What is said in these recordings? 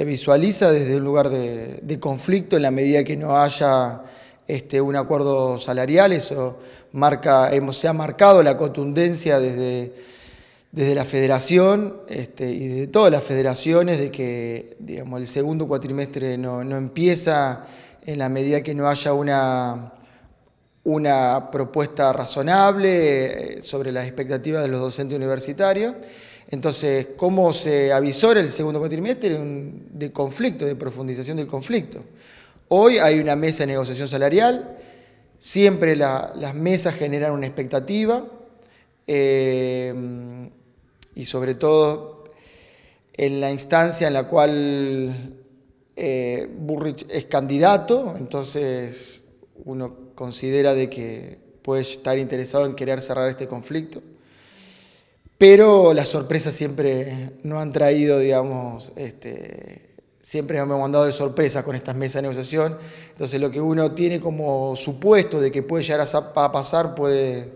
se visualiza desde un lugar de, conflicto en la medida que no haya este, un acuerdo salarial, eso marca, se ha marcado la contundencia desde, la federación este, y de todas las federaciones de que digamos, el segundo cuatrimestre no, no empieza en la medida que no haya una, una propuesta razonable eh, sobre las expectativas de los docentes universitarios. Entonces, ¿cómo se avisora el segundo cuatrimestre? de conflicto, de profundización del conflicto. Hoy hay una mesa de negociación salarial, siempre las mesas generan una expectativa eh, y sobre todo en la instancia en la cual eh, Burrich es candidato, entonces uno considera de que puede estar interesado en querer cerrar este conflicto. Pero las sorpresas siempre no han traído, digamos, este, siempre han mandado de sorpresa con estas mesas de negociación. Entonces lo que uno tiene como supuesto de que puede llegar a pasar puede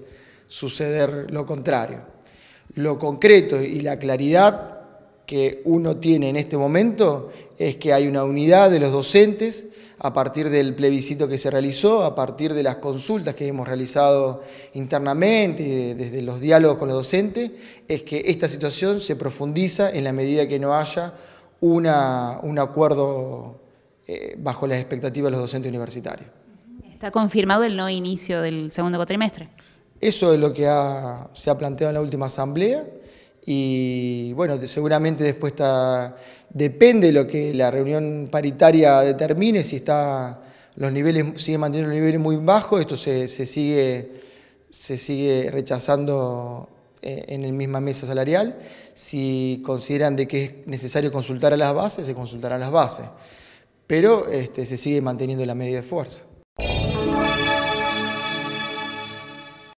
suceder lo contrario. Lo concreto y la claridad que uno tiene en este momento es que hay una unidad de los docentes a partir del plebiscito que se realizó, a partir de las consultas que hemos realizado internamente, desde los diálogos con los docentes, es que esta situación se profundiza en la medida que no haya un acuerdo eh, bajo las expectativas de los docentes universitarios. ¿Está confirmado el no inicio del segundo cuatrimestre? Eso es lo que se ha planteado en la última asamblea y bueno, seguramente después depende lo que la reunión paritaria determine, si está los niveles, sigue manteniendo los niveles muy bajos, esto se, sigue, se sigue rechazando eh, en la misma mesa salarial. Si consideran de que es necesario consultar a las bases, se consultarán las bases. Pero este, se sigue manteniendo la media de fuerza.